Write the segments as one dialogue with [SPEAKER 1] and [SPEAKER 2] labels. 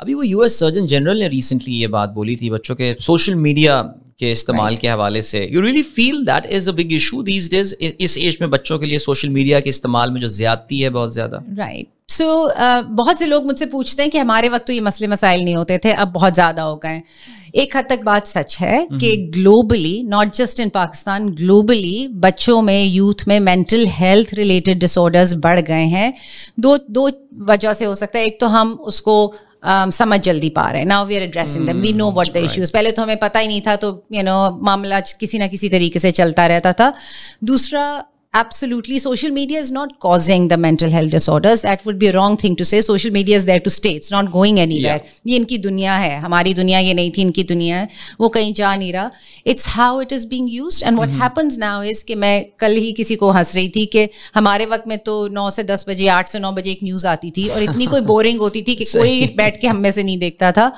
[SPEAKER 1] अभी वो US surgeon general ने रिसेंटली ये बात बोली थी बच्चों के सोशल मीडिया के इस्तेमाल right. के हवाले से you really feel that is a big issue these days इस एज में बच्चों के लिए सोशल मीडिया के इस्तेमाल में जो ज्यादती है बहुत ज्यादा right right. So so, uh, बहुत से लोग मुझसे पूछते हैं कि हमारे वक्त तो ये मसले मसाइल नहीं होते थे अब बहुत ज़्यादा हो गए एक हद तक बात सच है हम्म। कि globally not just in Pakistan globally बच्चों में यूथ में मेंटल हेल्थ रिलेटेड डिसऑर्डर्स बढ़ गए हैं दो दो वजह से हो सकता है एक तो हम उसको um, समझ जल्दी पा रहे हैं now we are addressing them we know what the issues पहले तो हमें पता ही नहीं था तो यू you नो know, मामला किसी ना किसी तरीके से चलता रहता था दूसरा Absolutely. Social media is not causing the mental health disorders. That would be a wrong thing to say. Social media is there to stay. It's not going anywhere. Yeah. inki duniya hai hamari duniya ye nahi thi inki duniya hai wo kahin ja nahi raha it's how it is being used and what what happens now is कि मैं कल ही किसी को हंस रही थी कि हमारे वक्त में तो नौ से दस बजे आठ से नौ बजे एक न्यूज़ आती थी और इतनी कोई बोरिंग होती थी कि कोई बैठ के हम में से नहीं देखता था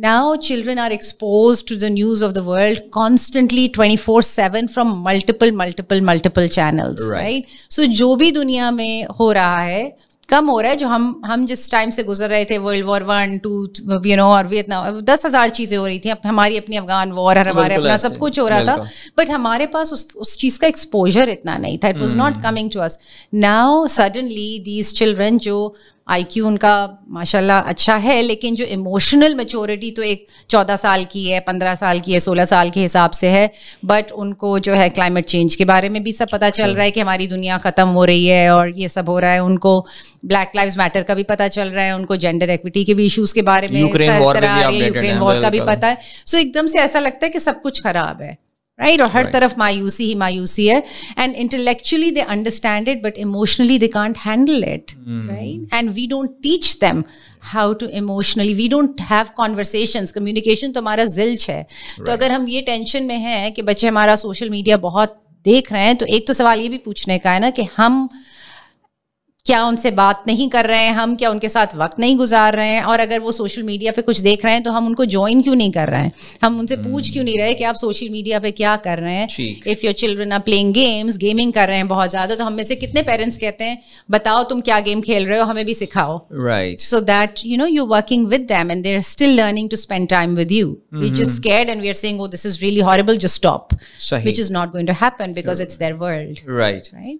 [SPEAKER 1] Now children are exposed to the news of the world constantly 24/7 from multiple multiple multiple channels right, right? so जो भी दुनिया में हो रहा है कम हो रहा है जो हम हम जिस टाइम से गुजर रहे थे world war one two you know और वियतनाम दस हजार चीज़ें हो रही थी हमारी अपनी अफगान वॉर और हमारे अपना सब कुछ हो रहा था बट हमारे पास उस उस चीज़ का एक्सपोजर इतना नहीं था it was not coming to us now suddenly these children जो आईक्यू उनका माशाल्लाह अच्छा है लेकिन जो इमोशनल मेचोरिटी तो एक चौदह साल की है पंद्रह साल की है सोलह साल के हिसाब से है बट उनको जो है क्लाइमेट चेंज के बारे में भी सब पता चल रहा है कि हमारी दुनिया ख़त्म हो रही है और ये सब हो रहा है उनको ब्लैक लाइव मैटर का भी पता चल रहा है उनको जेंडर एक्विटी के भी इशूज़ के बारे में यूक्रेन वॉर का भी पता है सो एकदम से ऐसा लगता है कि सब कुछ ख़राब है राइट और हर तरफ मायूसी ही मायूसी है and intellectually they understand it but emotionally they can't handle it right and we don't teach them how to emotionally we don't have conversation communication तो हमारा जिल्च है तो अगर हम ये टेंशन में हैं कि बच्चे हमारा सोशल मीडिया बहुत देख रहे हैं तो एक तो सवाल ये भी पूछने का है ना कि हम क्या उनसे बात नहीं कर रहे हैं हम क्या उनके साथ वक्त नहीं गुजार रहे हैं और अगर वो सोशल मीडिया पे कुछ देख रहे हैं तो हम उनको ज्वाइन क्यों नहीं कर रहे हैं हम उनसे पूछ क्यों नहीं रहे कि आप सोशल मीडिया पे क्या कर रहे हैं if your children are playing games gaming कर रहे हैं बहुत ज़्यादा तो हम में से कितने पेरेंट्स कहते हैं बताओ तुम क्या गेम खेल रहे हो हमें भी सिखाओ right so that you know you working with them and they're still learning to spend time with you which is scared and we are saying this is really horrible just stop which is not going to happen because it's their world right right